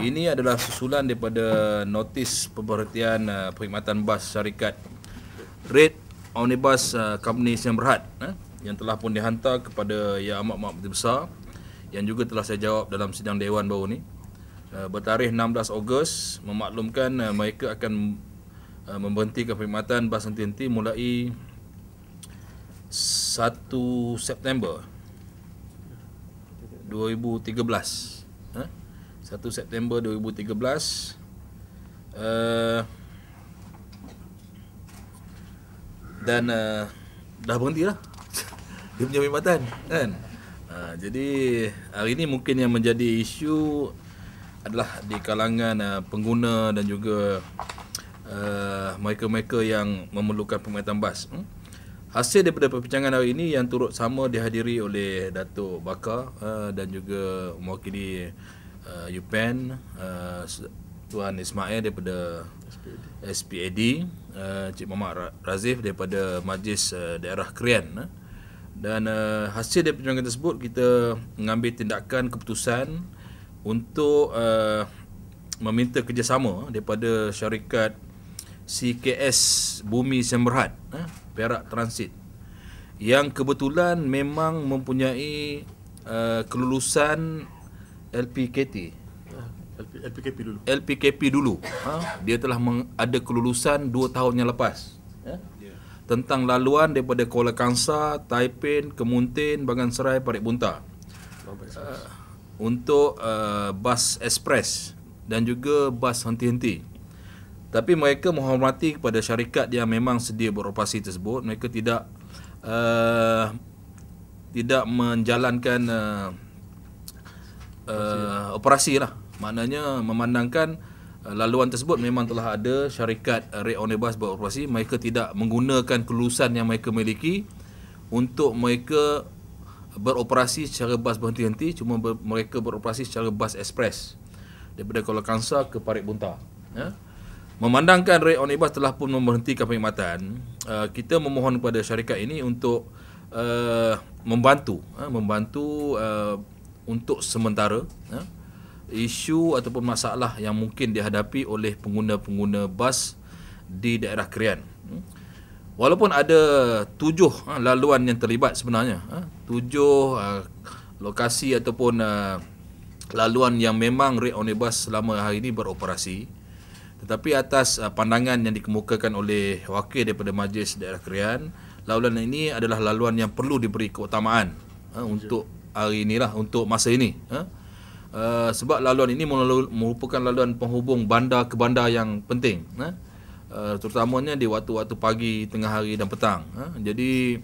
Ini adalah susulan daripada notis pemberhentian uh, perkhidmatan bas syarikat Red Omnibus uh, Company yang berhad eh, yang telah pun dihantar kepada Yang Amat Mak Besar yang juga telah saya jawab dalam sidang Dewan baru ini uh, bertarikh 16 Ogos memaklumkan uh, mereka akan uh, memberhentikan perkhidmatan bas henti-henti mulai 1 September 2013 eh? 1 September 2013 uh, eh, Dan uh, dah berhenti lah Dia punya perkhidmatan kan uh, Jadi hari ini mungkin yang menjadi isu Adalah di kalangan uh, pengguna dan juga uh, Mereka-mereka yang memerlukan perkhidmatan bas hmm? Hasil daripada perbincangan hari ini yang turut sama dihadiri oleh Datuk Bakar uh, dan juga mewakili uh, uh, UPEN uh, Tuan Ismail daripada SPAD, SPAD uh, Cik Muhammad Razif daripada Majlis uh, Daerah Krian uh. Eh. dan uh, hasil dari perjuangan tersebut kita mengambil tindakan keputusan untuk uh, meminta kerjasama daripada syarikat CKS Bumi Semberhad uh, eh, Perak Transit yang kebetulan memang mempunyai uh, kelulusan LPKT. LPKP dulu. LPKP dulu. Ha? Dia telah ada kelulusan 2 tahun yang lepas. Yeah. Ya. Tentang laluan daripada Kuala Kangsar, Taipin, Kemuntin, Bangan Serai, Parit Bunta. Uh, ah, untuk uh, bas ekspres dan juga bas henti-henti. Tapi mereka menghormati kepada syarikat yang memang sedia beroperasi tersebut. Mereka tidak uh, tidak menjalankan uh, operasi. Lah. Eh, operasi lah Maknanya memandangkan eh, laluan tersebut memang telah ada syarikat eh, Red on Bus Mereka tidak menggunakan kelulusan yang mereka miliki Untuk mereka beroperasi secara bas berhenti-henti Cuma ber- mereka beroperasi secara bas ekspres Daripada Kuala Kangsa ke Parit Bunta ya? Memandangkan Red on telah pun memberhentikan perkhidmatan Kita memohon kepada syarikat ini untuk membantu membantu untuk sementara ya, isu ataupun masalah yang mungkin dihadapi oleh pengguna-pengguna bas di daerah Krian. Hmm. Walaupun ada tujuh ha, laluan yang terlibat sebenarnya, ha, tujuh ha, lokasi ataupun ha, laluan yang memang rate on bus selama hari ini beroperasi. Tetapi atas ha, pandangan yang dikemukakan oleh wakil daripada Majlis Daerah Krian, laluan ini adalah laluan yang perlu diberi keutamaan ha, untuk hari inilah untuk masa ini ha? uh, sebab laluan ini merupakan laluan penghubung bandar ke bandar yang penting ha? uh, terutamanya di waktu-waktu pagi tengah hari dan petang ha? jadi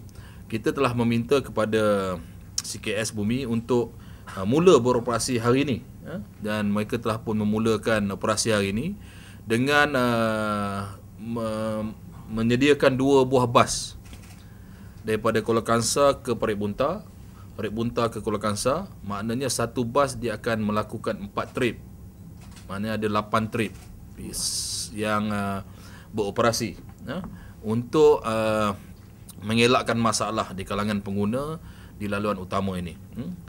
kita telah meminta kepada CKS Bumi untuk uh, mula beroperasi hari ini ha? dan mereka telah pun memulakan operasi hari ini dengan uh, me- menyediakan dua buah bas daripada Kuala Kangsar ke Parit Buntar Red Bunta ke Kuala Kangsar maknanya satu bas dia akan melakukan empat trip maknanya ada lapan trip yang uh, beroperasi ya? untuk uh, mengelakkan masalah di kalangan pengguna di laluan utama ini hmm?